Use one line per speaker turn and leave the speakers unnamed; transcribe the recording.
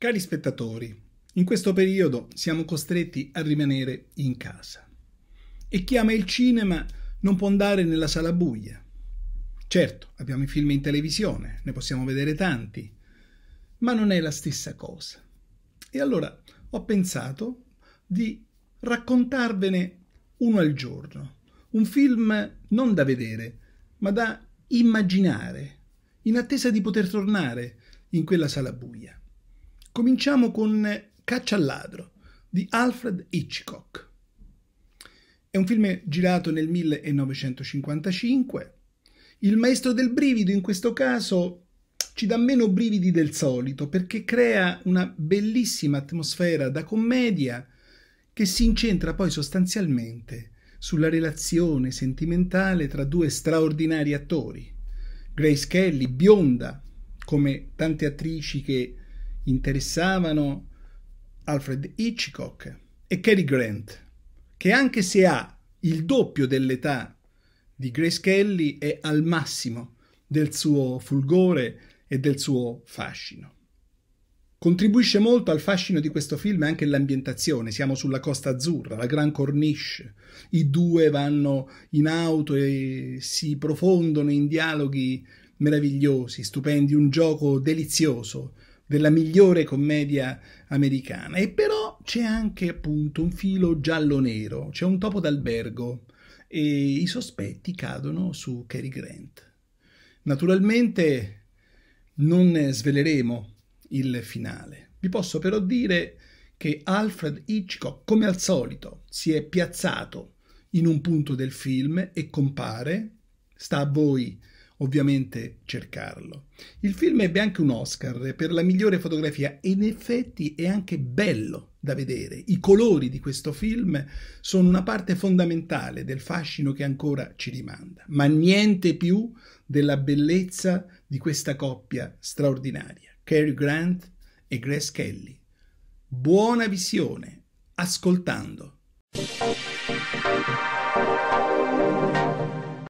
Cari spettatori, in questo periodo siamo costretti a rimanere in casa. E chi ama il cinema non può andare nella sala buia. Certo, abbiamo i film in televisione, ne possiamo vedere tanti, ma non è la stessa cosa. E allora ho pensato di raccontarvene uno al giorno, un film non da vedere, ma da immaginare, in attesa di poter tornare in quella sala buia. Cominciamo con Caccia al ladro di Alfred Hitchcock. È un film girato nel 1955. Il maestro del brivido in questo caso ci dà meno brividi del solito perché crea una bellissima atmosfera da commedia che si incentra poi sostanzialmente sulla relazione sentimentale tra due straordinari attori. Grace Kelly, bionda, come tante attrici che interessavano Alfred Hitchcock e Cary Grant, che anche se ha il doppio dell'età di Grace Kelly è al massimo del suo fulgore e del suo fascino. Contribuisce molto al fascino di questo film anche l'ambientazione, siamo sulla Costa Azzurra, la Gran Corniche, i due vanno in auto e si profondono in dialoghi meravigliosi, stupendi, un gioco delizioso della migliore commedia americana. E però c'è anche appunto un filo giallo-nero, c'è un topo d'albergo e i sospetti cadono su Cary Grant. Naturalmente non sveleremo il finale. Vi posso però dire che Alfred Hitchcock, come al solito, si è piazzato in un punto del film e compare, sta a voi ovviamente cercarlo. Il film ebbe anche un Oscar per la migliore fotografia e in effetti è anche bello da vedere. I colori di questo film sono una parte fondamentale del fascino che ancora ci rimanda, ma niente più della bellezza di questa coppia straordinaria, Cary Grant e Grace Kelly. Buona visione, ascoltando.